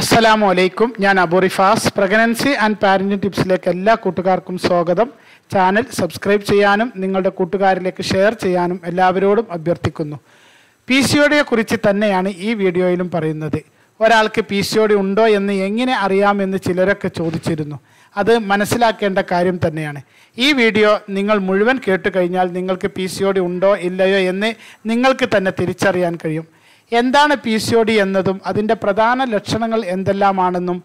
അസ്സലാമു അലൈക്കും ഞാൻ Abu Rifas Rifas pregnancy and parenting ടിപ്സിലേക്ക് എല്ലാ കൂട്ടുകാർക്കും സ്വാഗതം ചാനൽ സബ്സ്ക്രൈബ് ചെയ്യാനും നിങ്ങളുടെ കൂട്ടുകാരിലേക്ക് ഷെയർ ചെയ്യാനും എല്ലാവരോടും അഭ്യർത്ഥിക്കുന്നു പി സി കുറിച്ച് തന്നെയാണ് ഈ വീഡിയോയിലും പറയുന്നത് ഒരാൾക്ക് പി സി ഉണ്ടോ എന്ന് എങ്ങനെ അറിയാമെന്ന് ചിലരൊക്കെ ചോദിച്ചിരുന്നു അത് മനസ്സിലാക്കേണ്ട കാര്യം തന്നെയാണ് ഈ വീഡിയോ നിങ്ങൾ മുഴുവൻ കേട്ട് കഴിഞ്ഞാൽ നിങ്ങൾക്ക് പി സി ഉണ്ടോ ഇല്ലയോ എന്ന് നിങ്ങൾക്ക് തന്നെ തിരിച്ചറിയാൻ കഴിയും എന്താണ് പി സി ഒ ഡി എന്നതും അതിൻ്റെ പ്രധാന ലക്ഷണങ്ങൾ എന്തെല്ലാമാണെന്നും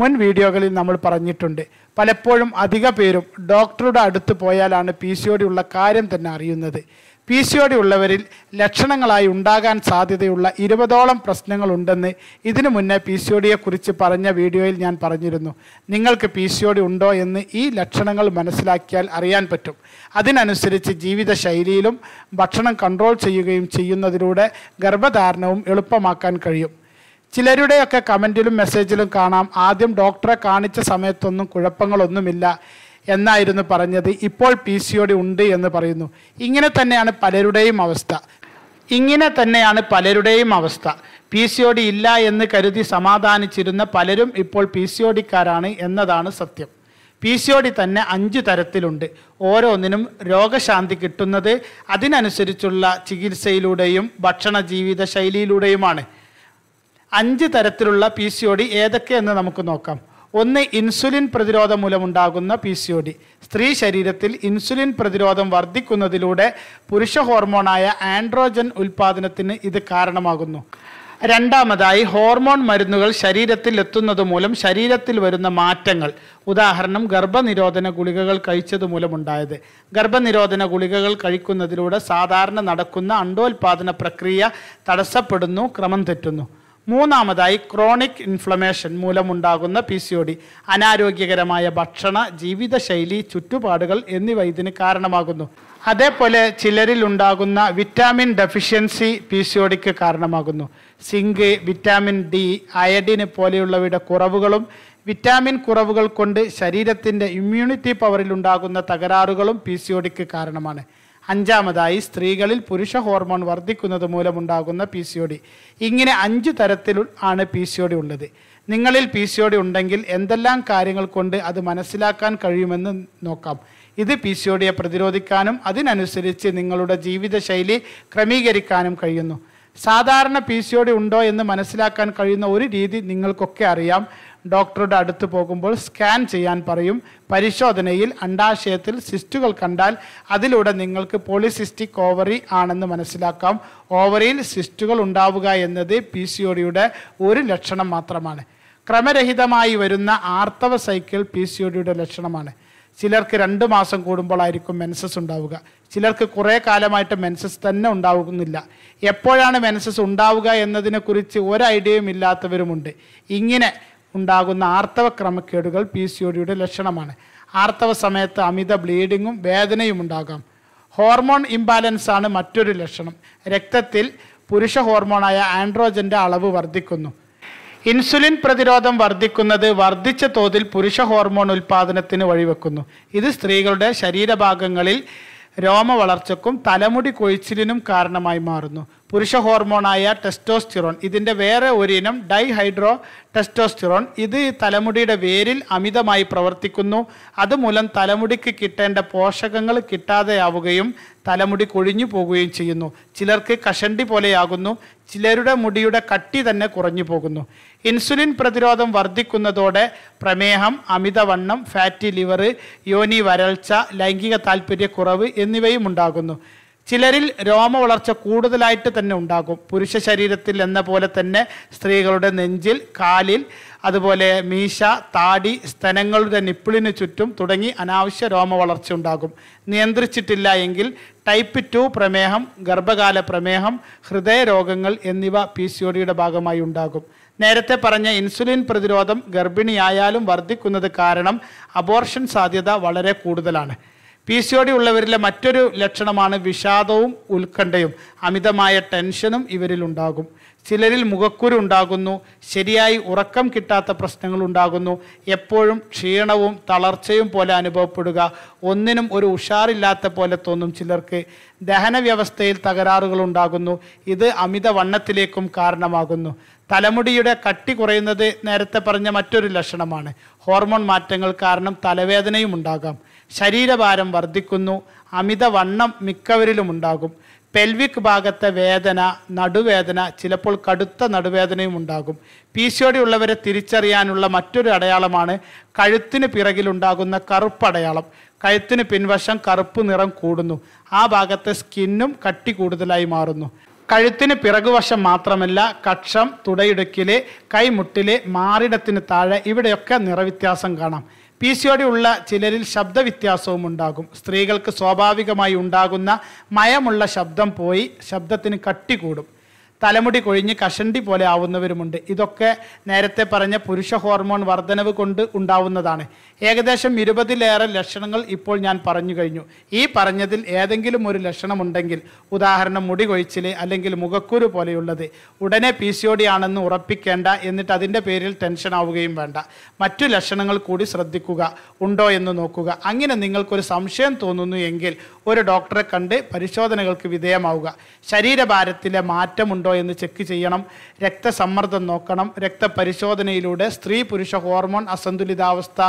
മുൻ വീഡിയോകളിൽ നമ്മൾ പറഞ്ഞിട്ടുണ്ട് പലപ്പോഴും അധിക പേരും ഡോക്ടറുടെ അടുത്ത് പോയാലാണ് പി സി ഒ ഡി ഉള്ള കാര്യം തന്നെ അറിയുന്നത് പി സി ഒ ഡി ഉള്ളവരിൽ ലക്ഷണങ്ങളായി ഉണ്ടാകാൻ സാധ്യതയുള്ള ഇരുപതോളം പ്രശ്നങ്ങളുണ്ടെന്ന് ഇതിനു മുന്നേ പി സി ഒ ഡിയെക്കുറിച്ച് പറഞ്ഞ വീഡിയോയിൽ ഞാൻ പറഞ്ഞിരുന്നു നിങ്ങൾക്ക് പി സി ഒ ഡി ഉണ്ടോ എന്ന് ഈ ലക്ഷണങ്ങൾ മനസ്സിലാക്കിയാൽ അറിയാൻ പറ്റും അതിനനുസരിച്ച് ജീവിതശൈലിയിലും ഭക്ഷണം കൺട്രോൾ ചെയ്യുകയും ചെയ്യുന്നതിലൂടെ ഗർഭധാരണവും എളുപ്പമാക്കാൻ കഴിയും ചിലരുടെയൊക്കെ കമൻറ്റിലും മെസ്സേജിലും കാണാം ആദ്യം ഡോക്ടറെ കാണിച്ച സമയത്തൊന്നും കുഴപ്പങ്ങളൊന്നുമില്ല എന്നായിരുന്നു പറഞ്ഞത് ഇപ്പോൾ പി സി ഒ ഉണ്ട് എന്ന് പറയുന്നു ഇങ്ങനെ തന്നെയാണ് പലരുടെയും അവസ്ഥ ഇങ്ങനെ തന്നെയാണ് പലരുടെയും അവസ്ഥ പി സി ഒ ഇല്ല എന്ന് കരുതി സമാധാനിച്ചിരുന്ന പലരും ഇപ്പോൾ പി സി ഒ എന്നതാണ് സത്യം പി സി ഒ തന്നെ അഞ്ച് തരത്തിലുണ്ട് ഓരോന്നിനും രോഗശാന്തി കിട്ടുന്നത് അതിനനുസരിച്ചുള്ള ചികിത്സയിലൂടെയും ഭക്ഷണ ജീവിത ശൈലിയിലൂടെയുമാണ് അഞ്ച് തരത്തിലുള്ള പി സി ഒ ഏതൊക്കെയെന്ന് നമുക്ക് നോക്കാം ഒന്ന് ഇൻസുലിൻ പ്രതിരോധം മൂലമുണ്ടാകുന്ന പി സി ഒ ഡി സ്ത്രീ ശരീരത്തിൽ ഇൻസുലിൻ പ്രതിരോധം വർദ്ധിക്കുന്നതിലൂടെ പുരുഷ ഹോർമോണായ ആൻഡ്രോജൻ ഉൽപ്പാദനത്തിന് ഇത് കാരണമാകുന്നു രണ്ടാമതായി ഹോർമോൺ മരുന്നുകൾ ശരീരത്തിൽ എത്തുന്നത് മൂലം ശരീരത്തിൽ വരുന്ന മാറ്റങ്ങൾ ഉദാഹരണം ഗർഭനിരോധന ഗുളികകൾ കഴിച്ചത് മൂലമുണ്ടായത് ഗർഭനിരോധന ഗുളികകൾ കഴിക്കുന്നതിലൂടെ സാധാരണ നടക്കുന്ന അണ്ടോൽപാദന പ്രക്രിയ തടസ്സപ്പെടുന്നു ക്രമം തെറ്റുന്നു മൂന്നാമതായി ക്രോണിക് ഇൻഫ്ലമേഷൻ മൂലമുണ്ടാകുന്ന പി സി ഒ ഡി അനാരോഗ്യകരമായ ഭക്ഷണ ജീവിതശൈലി ചുറ്റുപാടുകൾ എന്നിവ ഇതിന് കാരണമാകുന്നു അതേപോലെ ചിലരിൽ ഉണ്ടാകുന്ന vitamin deficiency P C O ഡിക്ക് കാരണമാകുന്നു സിങ്ക് വിറ്റാമിൻ ഡി അയഡിന് പോലെയുള്ളവയുടെ കുറവുകളും വിറ്റാമിൻ കുറവുകൾ കൊണ്ട് ശരീരത്തിൻ്റെ ഇമ്മ്യൂണിറ്റി പവറിൽ ഉണ്ടാകുന്ന തകരാറുകളും പി സി ഒ ഡിക്ക് കാരണമാണ് അഞ്ചാമതായി സ്ത്രീകളിൽ പുരുഷ ഹോർമോൺ വർദ്ധിക്കുന്നത് മൂലമുണ്ടാകുന്ന പി സി ഒ ഡി ഇങ്ങനെ അഞ്ച് തരത്തിൽ ആണ് പി സി ഒ ഡി ഉള്ളത് നിങ്ങളിൽ പി സി ഒ ഡി ഉണ്ടെങ്കിൽ എന്തെല്ലാം കാര്യങ്ങൾ കൊണ്ട് അത് മനസ്സിലാക്കാൻ കഴിയുമെന്ന് നോക്കാം ഇത് പി സി ഒ ഡിയെ പ്രതിരോധിക്കാനും അതിനനുസരിച്ച് നിങ്ങളുടെ ജീവിതശൈലി ക്രമീകരിക്കാനും കഴിയുന്നു സാധാരണ പി സി ഒ ഡി ഉണ്ടോ എന്ന് മനസ്സിലാക്കാൻ കഴിയുന്ന ഒരു രീതി നിങ്ങൾക്കൊക്കെ അറിയാം ഡോക്ടറുടെ അടുത്ത് പോകുമ്പോൾ സ്കാൻ ചെയ്യാൻ പറയും പരിശോധനയിൽ അണ്ടാശയത്തിൽ സിസ്റ്റുകൾ കണ്ടാൽ അതിലൂടെ നിങ്ങൾക്ക് പോളിസിസ്റ്റിക് ഓവറി ആണെന്ന് മനസ്സിലാക്കാം ഓവറിയിൽ സിസ്റ്റുകൾ ഉണ്ടാവുക എന്നത് പി സി ഒരു ലക്ഷണം മാത്രമാണ് ക്രമരഹിതമായി വരുന്ന ആർത്തവ സൈക്കിൾ പി സി ലക്ഷണമാണ് ചിലർക്ക് രണ്ട് മാസം കൂടുമ്പോഴായിരിക്കും മെൻസസ് ഉണ്ടാവുക ചിലർക്ക് കുറേ കാലമായിട്ട് മെൻസസ് തന്നെ ഉണ്ടാകുന്നില്ല എപ്പോഴാണ് മെൻസസ് ഉണ്ടാവുക എന്നതിനെക്കുറിച്ച് ഒരു ഐഡിയയും ഇല്ലാത്തവരുമുണ്ട് ഇങ്ങനെ ഉണ്ടാകുന്ന ആർത്തവ ക്രമക്കേടുകൾ പി സി ഡിയുടെ ലക്ഷണമാണ് ആർത്തവ സമയത്ത് അമിത ബ്ലീഡിങ്ങും വേദനയും ഉണ്ടാകാം ഹോർമോൺ ഇംബാലൻസ് ആണ് മറ്റൊരു ലക്ഷണം രക്തത്തിൽ പുരുഷ ഹോർമോണായ ആൻഡ്രോജൻ്റെ അളവ് വർദ്ധിക്കുന്നു ഇൻസുലിൻ പ്രതിരോധം വർദ്ധിക്കുന്നത് വർദ്ധിച്ച തോതിൽ പുരുഷ ഹോർമോൺ ഉൽപ്പാദനത്തിന് വഴിവെക്കുന്നു ഇത് സ്ത്രീകളുടെ ശരീരഭാഗങ്ങളിൽ രോമ വളർച്ചക്കും തലമുടി കൊഴിച്ചിലിനും കാരണമായി മാറുന്നു പുരുഷ ഹോർമോണായ ടെസ്റ്റോസ്റ്റിറോൺ ഇതിൻ്റെ വേറെ ഒരു ഇനം ഡൈഹൈഡ്രോ ടെസ്റ്റോസ്റ്റിറോൺ ഇത് തലമുടിയുടെ വേരിൽ അമിതമായി പ്രവർത്തിക്കുന്നു അതുമൂലം തലമുടിക്ക് കിട്ടേണ്ട പോഷകങ്ങൾ കിട്ടാതെയാവുകയും തലമുടി കൊഴിഞ്ഞു പോകുകയും ചെയ്യുന്നു ചിലർക്ക് കഷണ്ടി പോലെയാകുന്നു ചിലരുടെ മുടിയുടെ കട്ടി തന്നെ കുറഞ്ഞു പോകുന്നു ഇൻസുലിൻ പ്രതിരോധം വർദ്ധിക്കുന്നതോടെ പ്രമേഹം അമിതവണ്ണം ഫാറ്റി ലിവർ യോനി വരൾച്ച ലൈംഗിക താൽപ്പര്യക്കുറവ് എന്നിവയും ഉണ്ടാകുന്നു ചിലരിൽ രോമ വളർച്ച കൂടുതലായിട്ട് തന്നെ ഉണ്ടാകും പുരുഷ ശരീരത്തിൽ എന്ന പോലെ തന്നെ സ്ത്രീകളുടെ നെഞ്ചിൽ കാലിൽ അതുപോലെ മീശ താടി സ്തനങ്ങളുടെ നിപ്പിളിന് ചുറ്റും തുടങ്ങി അനാവശ്യ രോമ വളർച്ച ഉണ്ടാകും നിയന്ത്രിച്ചിട്ടില്ല എങ്കിൽ ടൈപ്പ് ടു പ്രമേഹം ഗർഭകാല പ്രമേഹം ഹൃദയരോഗങ്ങൾ എന്നിവ പി സി ഒ ഡിയുടെ ഭാഗമായി ഉണ്ടാകും നേരത്തെ പറഞ്ഞ ഇൻസുലിൻ പ്രതിരോധം ഗർഭിണിയായാലും വർദ്ധിക്കുന്നത് കാരണം അബോർഷൻ സാധ്യത വളരെ കൂടുതലാണ് പി സി ഒ ഡി ഉള്ളവരിലെ മറ്റൊരു ലക്ഷണമാണ് വിഷാദവും ഉത്കണ്ഠയും അമിതമായ ടെൻഷനും ഇവരിൽ ഉണ്ടാകും ചിലരിൽ മുഖക്കുരു ഉണ്ടാകുന്നു ശരിയായി ഉറക്കം കിട്ടാത്ത പ്രശ്നങ്ങൾ ഉണ്ടാകുന്നു എപ്പോഴും ക്ഷീണവും തളർച്ചയും പോലെ അനുഭവപ്പെടുക ഒന്നിനും ഒരു ഉഷാറില്ലാത്ത പോലെ തോന്നും ചിലർക്ക് ദഹന വ്യവസ്ഥയിൽ തകരാറുകൾ ഉണ്ടാകുന്നു ഇത് അമിത വണ്ണത്തിലേക്കും കാരണമാകുന്നു തലമുടിയുടെ കട്ടി കുറയുന്നത് നേരത്തെ പറഞ്ഞ മറ്റൊരു ലക്ഷണമാണ് ഹോർമോൺ മാറ്റങ്ങൾ കാരണം തലവേദനയും ഉണ്ടാകാം ശരീരഭാരം വർദ്ധിക്കുന്നു അമിതവണ്ണം മിക്കവരിലും ഉണ്ടാകും പെൽവിക് ഭാഗത്തെ വേദന നടുവേദന ചിലപ്പോൾ കടുത്ത നടുവേദനയും ഉണ്ടാകും പി സി ഉള്ളവരെ തിരിച്ചറിയാനുള്ള മറ്റൊരു അടയാളമാണ് കഴുത്തിന് പിറകിലുണ്ടാകുന്ന കറുപ്പടയാളം കഴുത്തിന് പിൻവശം കറുപ്പ് നിറം കൂടുന്നു ആ ഭാഗത്തെ സ്കിന്നും കട്ടി കൂടുതലായി മാറുന്നു കഴുത്തിന് പിറകുവശം മാത്രമല്ല കക്ഷം തുടയിടുക്കിലെ കൈമുട്ടിലെ മാറിടത്തിന് താഴെ ഇവിടെയൊക്കെ നിറവ്യത്യാസം കാണാം പി സി ഒ ഉള്ള ചിലരിൽ ശബ്ദവ്യത്യാസവും ഉണ്ടാകും സ്ത്രീകൾക്ക് സ്വാഭാവികമായി ഉണ്ടാകുന്ന മയമുള്ള ശബ്ദം പോയി ശബ്ദത്തിന് കട്ടി കൂടും തലമുടി കൊഴിഞ്ഞ് കഷണ്ടി പോലെ ആവുന്നവരുമുണ്ട് ഇതൊക്കെ നേരത്തെ പറഞ്ഞ പുരുഷ ഹോർമോൺ വർധനവ് കൊണ്ട് ഉണ്ടാവുന്നതാണ് ഏകദേശം ഇരുപതിലേറെ ലക്ഷണങ്ങൾ ഇപ്പോൾ ഞാൻ പറഞ്ഞു കഴിഞ്ഞു ഈ പറഞ്ഞതിൽ ഏതെങ്കിലും ഒരു ലക്ഷണമുണ്ടെങ്കിൽ ഉദാഹരണം മുടി കൊഴിച്ചിൽ അല്ലെങ്കിൽ മുഖക്കുരു പോലെയുള്ളത് ഉടനെ പി സി ഒ ഡി ആണെന്ന് ഉറപ്പിക്കേണ്ട എന്നിട്ട് അതിൻ്റെ പേരിൽ ടെൻഷൻ ആവുകയും വേണ്ട മറ്റു ലക്ഷണങ്ങൾ കൂടി ശ്രദ്ധിക്കുക ഉണ്ടോ എന്ന് നോക്കുക അങ്ങനെ നിങ്ങൾക്കൊരു സംശയം തോന്നുന്നു എങ്കിൽ ഒരു ഡോക്ടറെ കണ്ട് പരിശോധനകൾക്ക് വിധേയമാവുക ശരീരഭാരത്തിലെ മാറ്റമുണ്ടോ എന്ന് ചെക്ക് ചെയ്യണം രക്തസമ്മർദ്ദം നോക്കണം രക്തപരിശോധനയിലൂടെ സ്ത്രീ പുരുഷ ഹോർമോൺ അസന്തുലിതാവസ്ഥ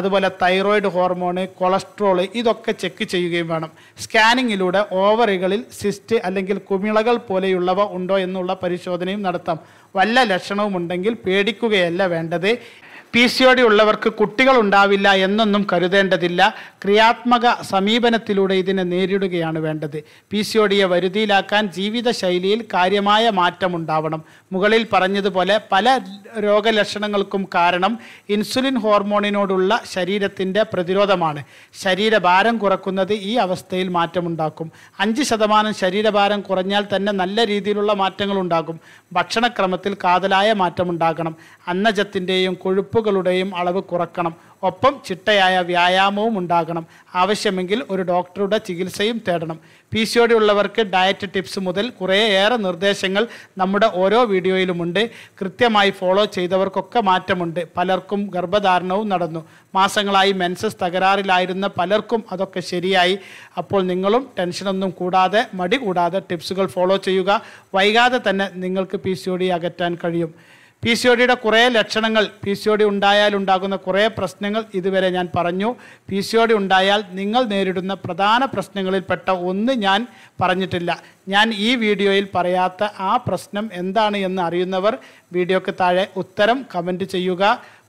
അതുപോലെ തൈറോയിഡ് ഹോർമോൺ കൊളസ്ട്രോൾ ഇതൊക്കെ ചെക്ക് ചെയ്യുകയും വേണം സ്കാനിങ്ങിലൂടെ ഓവറികളിൽ സിസ്റ്റ് അല്ലെങ്കിൽ കുമിളകൾ പോലെയുള്ളവ ഉണ്ടോ എന്നുള്ള പരിശോധനയും നടത്താം വല്ല ലക്ഷണവും ഉണ്ടെങ്കിൽ പേടിക്കുകയല്ല വേണ്ടത് പി സി ഒ ഡി ഉള്ളവർക്ക് കുട്ടികൾ ഉണ്ടാവില്ല എന്നൊന്നും കരുതേണ്ടതില്ല ക്രിയാത്മക സമീപനത്തിലൂടെ ഇതിനെ നേരിടുകയാണ് വേണ്ടത് പി സി ഒ ഡിയെ വരുതിയിലാക്കാൻ ജീവിതശൈലിയിൽ കാര്യമായ മാറ്റം ഉണ്ടാവണം മുകളിൽ പറഞ്ഞതുപോലെ പല രോഗലക്ഷണങ്ങൾക്കും കാരണം ഇൻസുലിൻ ഹോർമോണിനോടുള്ള ശരീരത്തിൻ്റെ പ്രതിരോധമാണ് ശരീരഭാരം കുറക്കുന്നത് ഈ അവസ്ഥയിൽ മാറ്റമുണ്ടാക്കും അഞ്ച് ശതമാനം ശരീരഭാരം കുറഞ്ഞാൽ തന്നെ നല്ല രീതിയിലുള്ള മാറ്റങ്ങളുണ്ടാകും ഭക്ഷണക്രമത്തിൽ കാതലായ മാറ്റമുണ്ടാകണം അന്നജത്തിൻ്റെയും കൊഴുപ്പ് ഉപ്പുകളുടെയും അളവ് കുറക്കണം ഒപ്പം ചിട്ടയായ വ്യായാമവും ഉണ്ടാകണം ആവശ്യമെങ്കിൽ ഒരു ഡോക്ടറുടെ ചികിത്സയും തേടണം പി സി ഉള്ളവർക്ക് ഡയറ്റ് ടിപ്സ് മുതൽ കുറേയേറെ നിർദ്ദേശങ്ങൾ നമ്മുടെ ഓരോ വീഡിയോയിലുമുണ്ട് കൃത്യമായി ഫോളോ ചെയ്തവർക്കൊക്കെ മാറ്റമുണ്ട് പലർക്കും ഗർഭധാരണവും നടന്നു മാസങ്ങളായി മെൻസസ് തകരാറിലായിരുന്ന പലർക്കും അതൊക്കെ ശരിയായി അപ്പോൾ നിങ്ങളും ടെൻഷനൊന്നും കൂടാതെ മടി കൂടാതെ ടിപ്സുകൾ ഫോളോ ചെയ്യുക വൈകാതെ തന്നെ നിങ്ങൾക്ക് പി സി അകറ്റാൻ കഴിയും പി സി ഒ ഡിയുടെ കുറേ ലക്ഷണങ്ങൾ പി സി ഒ ഡി ഉണ്ടായാൽ ഉണ്ടാകുന്ന കുറേ പ്രശ്നങ്ങൾ ഇതുവരെ ഞാൻ പറഞ്ഞു പി സി ഒ ഡി ഉണ്ടായാൽ നിങ്ങൾ നേരിടുന്ന പ്രധാന പ്രശ്നങ്ങളിൽപ്പെട്ട ഒന്ന് ഞാൻ പറഞ്ഞിട്ടില്ല ഞാൻ ഈ വീഡിയോയിൽ പറയാത്ത ആ പ്രശ്നം എന്താണ് എന്ന് അറിയുന്നവർ വീഡിയോക്ക് താഴെ ഉത്തരം കമൻറ്റ് ചെയ്യുക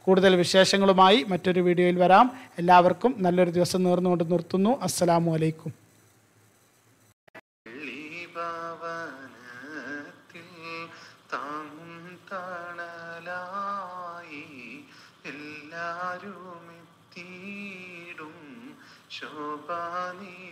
കൂടുതൽ വിശേഷങ്ങളുമായി മറ്റൊരു വീഡിയോയിൽ വരാം എല്ലാവർക്കും നല്ലൊരു ദിവസം നേർന്നുകൊണ്ട് നിർത്തുന്നു അസ്സലാമു അലൈക്കും 把你。